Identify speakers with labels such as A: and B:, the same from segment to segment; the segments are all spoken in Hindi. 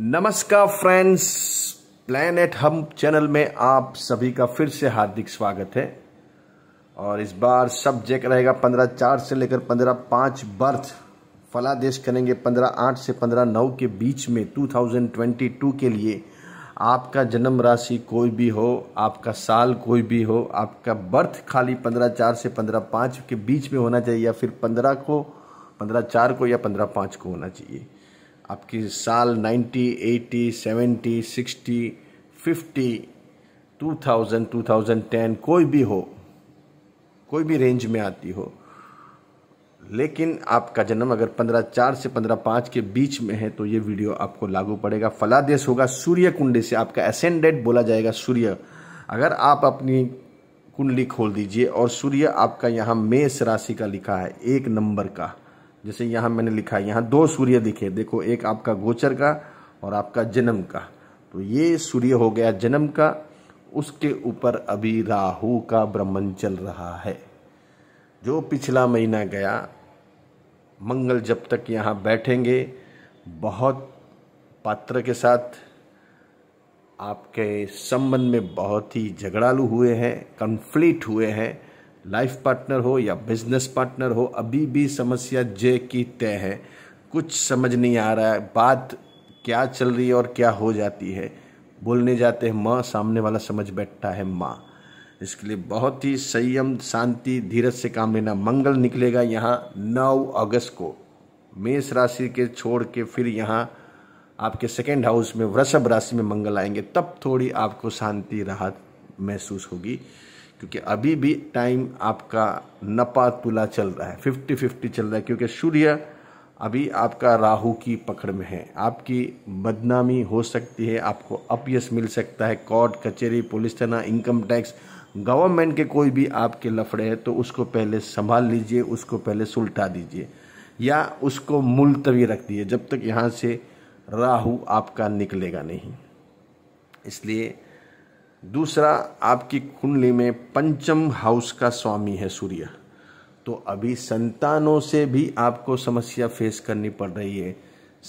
A: नमस्कार फ्रेंड्स प्लैनेट हम चैनल में आप सभी का फिर से हार्दिक स्वागत है और इस बार सब्जेक्ट रहेगा पंद्रह चार से लेकर पंद्रह पाँच बर्थ फलादेश करेंगे पंद्रह आठ से पंद्रह नौ के बीच में टू थाउजेंड ट्वेंटी टू के लिए आपका जन्म राशि कोई भी हो आपका साल कोई भी हो आपका बर्थ खाली पंद्रह चार से पंद्रह पाँच के बीच में होना चाहिए या फिर पंद्रह को पंद्रह चार को या पंद्रह पाँच को होना चाहिए आपकी साल 90, 80, 70, 60, 50, 2000, 2010 कोई भी हो कोई भी रेंज में आती हो लेकिन आपका जन्म अगर पंद्रह चार से पंद्रह पाँच के बीच में है तो ये वीडियो आपको लागू पड़ेगा फलादेश होगा सूर्य कुंडली से आपका एसेंडेड बोला जाएगा सूर्य अगर आप अपनी कुंडली खोल दीजिए और सूर्य आपका यहाँ मेष राशि का लिखा है एक नंबर का जैसे यहाँ मैंने लिखा है यहाँ दो सूर्य दिखे देखो एक आपका गोचर का और आपका जन्म का तो ये सूर्य हो गया जन्म का उसके ऊपर अभी राहु का भ्रमण चल रहा है जो पिछला महीना गया मंगल जब तक यहाँ बैठेंगे बहुत पात्र के साथ आपके संबंध में बहुत ही झगड़ालू हुए हैं कन्फ्लिक्ट हुए हैं लाइफ पार्टनर हो या बिजनेस पार्टनर हो अभी भी समस्या जय की तय है कुछ समझ नहीं आ रहा है बात क्या चल रही है और क्या हो जाती है बोलने जाते हैं माँ सामने वाला समझ बैठता है माँ इसके लिए बहुत ही संयम शांति धीरज से काम लेना मंगल निकलेगा यहाँ नौ अगस्त को मेष राशि के छोड़ के फिर यहाँ आपके सेकेंड हाउस में वृषभ राशि में मंगल आएंगे तब थोड़ी आपको शांति राहत महसूस होगी क्योंकि अभी भी टाइम आपका नपा तुला चल रहा है फिफ्टी फिफ्टी चल रहा है क्योंकि सूर्य अभी आपका राहु की पकड़ में है आपकी बदनामी हो सकती है आपको अपयस मिल सकता है कोर्ट कचहरी पुलिस थाना इनकम टैक्स गवर्नमेंट के कोई भी आपके लफड़े हैं तो उसको पहले संभाल लीजिए उसको पहले सुलटा दीजिए या उसको मुलतवी रख दीजिए जब तक यहाँ से राहु आपका निकलेगा नहीं इसलिए दूसरा आपकी कुंडली में पंचम हाउस का स्वामी है सूर्य तो अभी संतानों से भी आपको समस्या फेस करनी पड़ रही है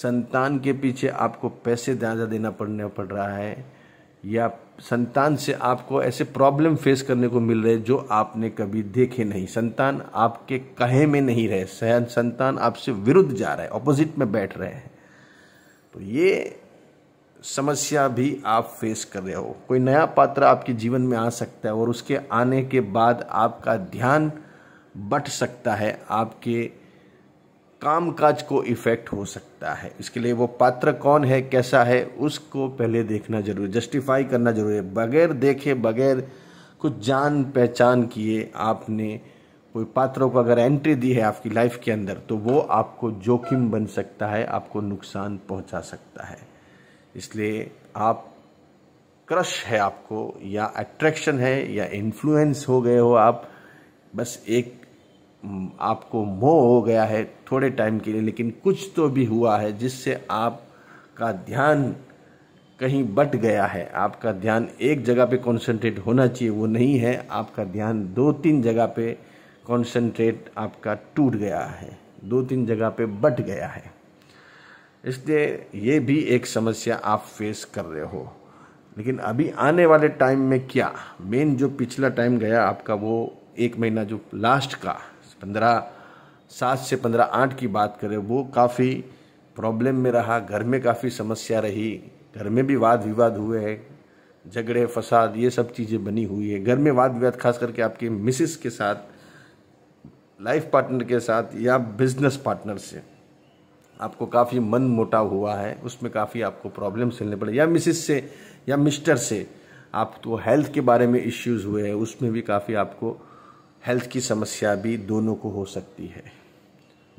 A: संतान के पीछे आपको पैसे ज़्यादा देना पड़ने पड़ रहा है या संतान से आपको ऐसे प्रॉब्लम फेस करने को मिल रहे जो आपने कभी देखे नहीं संतान आपके कहे में नहीं रहे संतान आपसे विरुद्ध जा रहा है ऑपोजिट में बैठ रहे हैं तो ये समस्या भी आप फेस कर रहे हो कोई नया पात्र आपके जीवन में आ सकता है और उसके आने के बाद आपका ध्यान बट सकता है आपके कामकाज को इफ़ेक्ट हो सकता है इसके लिए वो पात्र कौन है कैसा है उसको पहले देखना जरूरी जस्टिफाई करना जरूरी है बगैर देखे बगैर कुछ जान पहचान किए आपने कोई पात्रों को अगर एंट्री दी है आपकी लाइफ के अंदर तो वो आपको जोखिम बन सकता है आपको नुकसान पहुंचा सकता है इसलिए आप क्रश है आपको या अट्रैक्शन है या इन्फ्लुएंस हो गए हो आप बस एक आपको मोह हो गया है थोड़े टाइम के लिए लेकिन कुछ तो भी हुआ है जिससे आपका ध्यान कहीं बट गया है आपका ध्यान एक जगह पे कंसंट्रेट होना चाहिए वो नहीं है आपका ध्यान दो तीन जगह पे कंसंट्रेट आपका टूट गया है दो तीन जगह पे बट गया है इसलिए ये भी एक समस्या आप फेस कर रहे हो लेकिन अभी आने वाले टाइम में क्या मेन जो पिछला टाइम गया आपका वो एक महीना जो लास्ट का पंद्रह सात से पंद्रह आठ की बात करें वो काफ़ी प्रॉब्लम में रहा घर में काफ़ी समस्या रही घर में भी वाद विवाद हुए हैं झगड़े फसाद ये सब चीज़ें बनी हुई है घर में वाद विवाद खास करके आपके मिसिस के साथ लाइफ पार्टनर के साथ या बिजनेस पार्टनर से आपको काफ़ी मन मोटा हुआ है उसमें काफ़ी आपको प्रॉब्लम सिलने पड़े या मिसिस से या मिस्टर से आप तो हेल्थ के बारे में इश्यूज़ हुए हैं उसमें भी काफ़ी आपको हेल्थ की समस्या भी दोनों को हो सकती है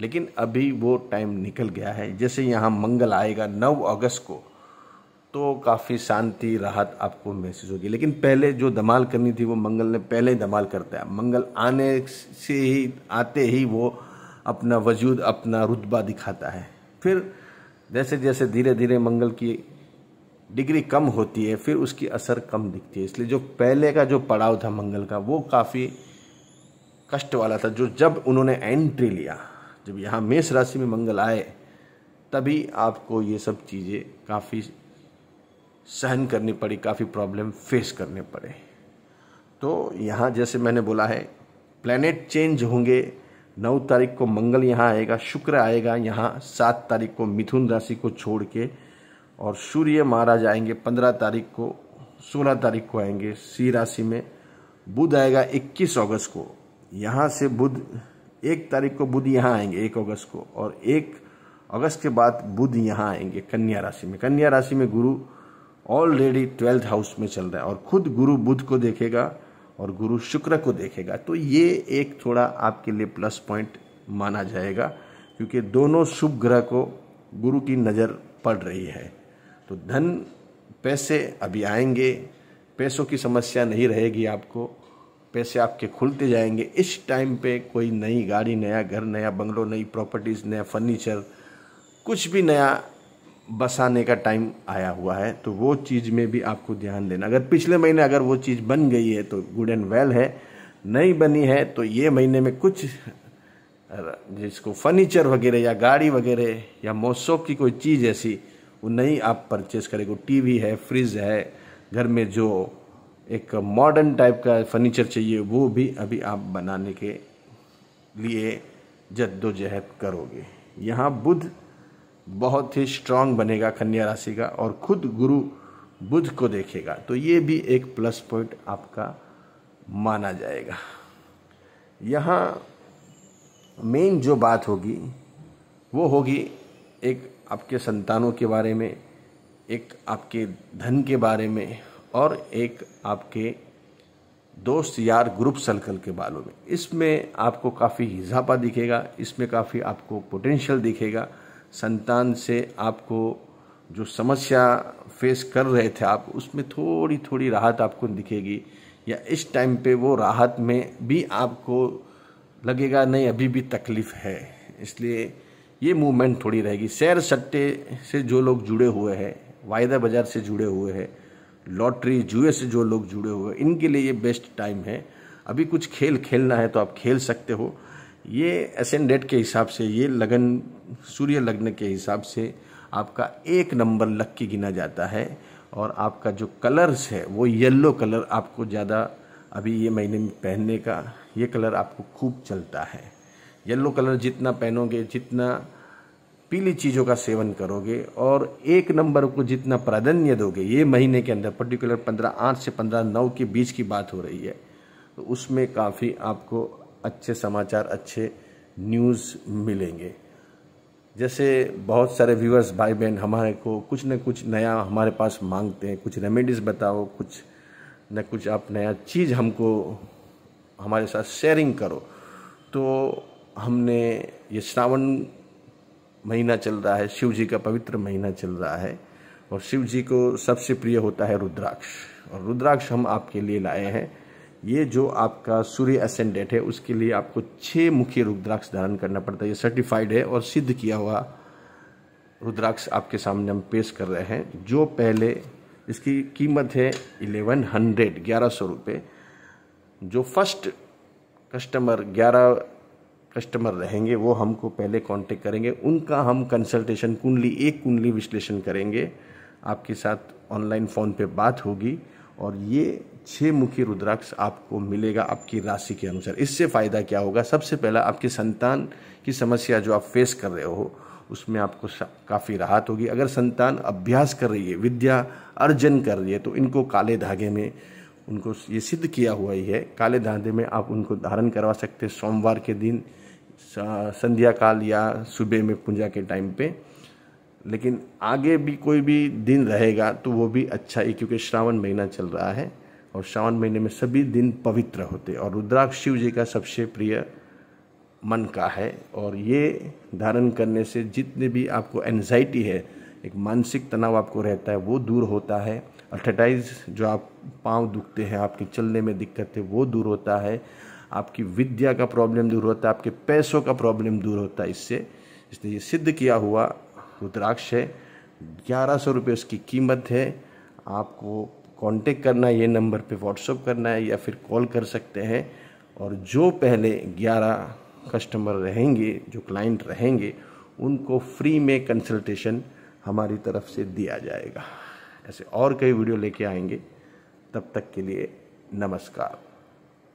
A: लेकिन अभी वो टाइम निकल गया है जैसे यहाँ मंगल आएगा नौ अगस्त को तो काफ़ी शांति राहत आपको महसूस होगी लेकिन पहले जो दमाल करनी थी वो मंगल ने पहले ही दमाल करता है मंगल आने से ही आते ही वो अपना वजूद अपना रुतबा दिखाता है फिर जैसे जैसे धीरे धीरे मंगल की डिग्री कम होती है फिर उसकी असर कम दिखती है इसलिए जो पहले का जो पड़ाव था मंगल का वो काफ़ी कष्ट वाला था जो जब उन्होंने एंट्री लिया जब यहाँ मेष राशि में मंगल आए तभी आपको ये सब चीज़ें काफ़ी सहन करनी पड़ी काफ़ी प्रॉब्लम फेस करने पड़े तो यहाँ जैसे मैंने बोला है प्लानट चेंज होंगे नौ तारीख को मंगल यहाँ आएगा शुक्र आएगा यहाँ सात तारीख को मिथुन राशि को छोड़ के और सूर्य महाराज आएंगे पंद्रह तारीख को सोलह तारीख को आएंगे सी राशि में बुध आएगा इक्कीस अगस्त को यहाँ से बुध एक तारीख को बुध यहाँ आएंगे एक अगस्त को और एक अगस्त के बाद बुध यहाँ आएंगे कन्या राशि में कन्या राशि में गुरु ऑलरेडी ट्वेल्थ हाउस में चल रहा है और खुद गुरु बुध को देखेगा और गुरु शुक्र को देखेगा तो ये एक थोड़ा आपके लिए प्लस पॉइंट माना जाएगा क्योंकि दोनों शुभ ग्रह को गुरु की नज़र पड़ रही है तो धन पैसे अभी आएंगे पैसों की समस्या नहीं रहेगी आपको पैसे आपके खुलते जाएंगे इस टाइम पे कोई नई गाड़ी नया घर नया बंगलो नई प्रॉपर्टीज़ नया फर्नीचर कुछ भी नया बसाने का टाइम आया हुआ है तो वो चीज़ में भी आपको ध्यान देना अगर पिछले महीने अगर वो चीज़ बन गई है तो गुड एंड वेल है नहीं बनी है तो ये महीने में कुछ जिसको फर्नीचर वगैरह या गाड़ी वगैरह या मौसम की कोई चीज़ ऐसी वो नहीं आप परचेज़ करें कोई टी है फ्रिज है घर में जो एक मॉडर्न टाइप का फर्नीचर चाहिए वो भी अभी आप बनाने के लिए जद्दोजहद करोगे यहाँ बुध बहुत ही स्ट्रांग बनेगा कन्या राशि का और खुद गुरु बुध को देखेगा तो ये भी एक प्लस पॉइंट आपका माना जाएगा यहाँ मेन जो बात होगी वो होगी एक आपके संतानों के बारे में एक आपके धन के बारे में और एक आपके दोस्त यार ग्रुप सर्कल के बालों में इसमें आपको काफ़ी इजाफा दिखेगा इसमें काफ़ी आपको पोटेंशियल दिखेगा संतान से आपको जो समस्या फेस कर रहे थे आप उसमें थोड़ी थोड़ी राहत आपको दिखेगी या इस टाइम पे वो राहत में भी आपको लगेगा नहीं अभी भी तकलीफ़ है इसलिए ये मूवमेंट थोड़ी रहेगी सैर सट्टे से जो लोग जुड़े हुए हैं वायदा बाज़ार से जुड़े हुए हैं लॉटरी जुए से जो लोग जुड़े हुए हैं इनके लिए ये बेस्ट टाइम है अभी कुछ खेल खेलना है तो आप खेल सकते हो ये एसेंडेट के हिसाब से ये लगन सूर्य लग्न के हिसाब से आपका एक नंबर लक्की गिना जाता है और आपका जो कलर्स है वो येलो कलर आपको ज़्यादा अभी ये महीने में पहनने का ये कलर आपको खूब चलता है येलो कलर जितना पहनोगे जितना पीली चीज़ों का सेवन करोगे और एक नंबर को जितना प्राधान्य दोगे ये महीने के अंदर पर्टिकुलर पंद्रह आठ से पंद्रह नौ के बीच की बात हो रही है तो उसमें काफ़ी आपको अच्छे समाचार अच्छे न्यूज़ मिलेंगे जैसे बहुत सारे व्यूअर्स भाई बहन हमारे को कुछ न कुछ नया हमारे पास मांगते हैं कुछ रेमेडीज़ बताओ कुछ न कुछ आप नया चीज़ हमको हमारे साथ शेयरिंग करो तो हमने ये श्रावण महीना चल रहा है शिव जी का पवित्र महीना चल रहा है और शिव जी को सबसे प्रिय होता है रुद्राक्ष और रुद्राक्ष हम आपके लिए लाए हैं ये जो आपका सूर्य असेंडेंट है उसके लिए आपको छः मुख्य रुद्राक्ष धारण करना पड़ता है ये सर्टिफाइड है और सिद्ध किया हुआ रुद्राक्ष आपके सामने हम पेश कर रहे हैं जो पहले इसकी कीमत है इलेवन हंड्रेड ग्यारह सौ रुपये जो फर्स्ट कस्टमर ग्यारह कस्टमर रहेंगे वो हमको पहले कांटेक्ट करेंगे उनका हम कंसल्टेशन कुंडली एक कुंडली विश्लेषण करेंगे आपके साथ ऑनलाइन फ़ोन पे बात होगी और ये छः मुखी रुद्राक्ष आपको मिलेगा आपकी राशि के अनुसार इससे फ़ायदा क्या होगा सबसे पहला आपकी संतान की समस्या जो आप फेस कर रहे हो उसमें आपको काफ़ी राहत होगी अगर संतान अभ्यास कर रही है विद्या अर्जन कर रही है तो इनको काले धागे में उनको ये सिद्ध किया हुआ ही है काले धागे में आप उनको धारण करवा सकते सोमवार के दिन संध्या काल या सुबह में पूजा के टाइम पे लेकिन आगे भी कोई भी दिन रहेगा तो वो भी अच्छा ही क्योंकि श्रावण महीना चल रहा है और श्रावण महीने में सभी दिन पवित्र होते और रुद्राक्ष शिव जी का सबसे प्रिय मन का है और ये धारण करने से जितने भी आपको एनजाइटी है एक मानसिक तनाव आपको रहता है वो दूर होता है अल्टरटाइज जो आप पाँव दुखते हैं आपके चलने में दिक्कत है वो दूर होता है आपकी विद्या का प्रॉब्लम दूर होता है आपके पैसों का प्रॉब्लम दूर होता है इससे इसलिए ये सिद्ध किया हुआ रुद्राक्ष है ग्यारह सौ रुपये उसकी कीमत है आपको कांटेक्ट करना है ये नंबर पे व्हाट्सअप करना है या फिर कॉल कर सकते हैं और जो पहले ग्यारह कस्टमर रहेंगे जो क्लाइंट रहेंगे उनको फ्री में कंसल्टेशन हमारी तरफ से दिया जाएगा ऐसे और कई वीडियो लेके आएंगे तब तक के लिए नमस्कार